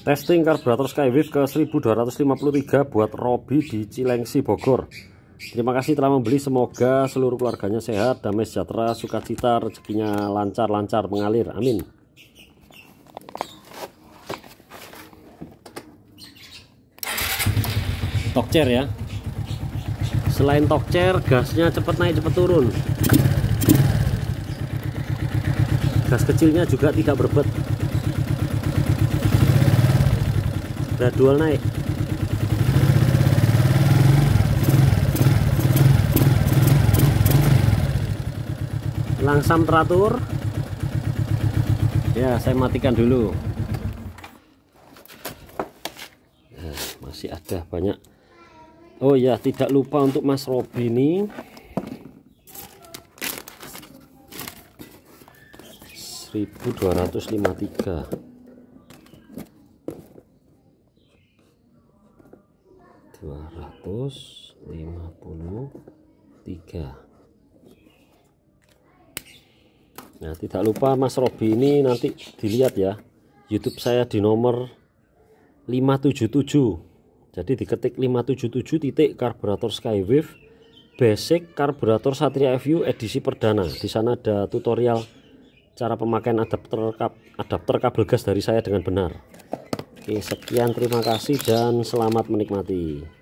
Testing karburator Skywave ke 1253 buat Robi di Cilengsi Bogor. Terima kasih telah membeli, semoga seluruh keluarganya sehat, damai sejahtera, suka cita, rezekinya lancar-lancar mengalir. Amin. Tokcer ya. Selain tokcer, gasnya cepat naik cepat turun. Gas kecilnya juga tidak berbet. gradual naik langsam teratur ya saya matikan dulu nah, masih ada banyak Oh ya tidak lupa untuk Mas Robi ini seribu dua ratus lima tiga. 253 nah tidak lupa Mas Robi ini nanti dilihat ya YouTube saya di nomor 577 jadi diketik 577 titik karburator Skywave basic karburator Satria FU edisi perdana di sana ada tutorial cara pemakaian adapter adapter kabel gas dari saya dengan benar Oke, sekian terima kasih dan selamat menikmati.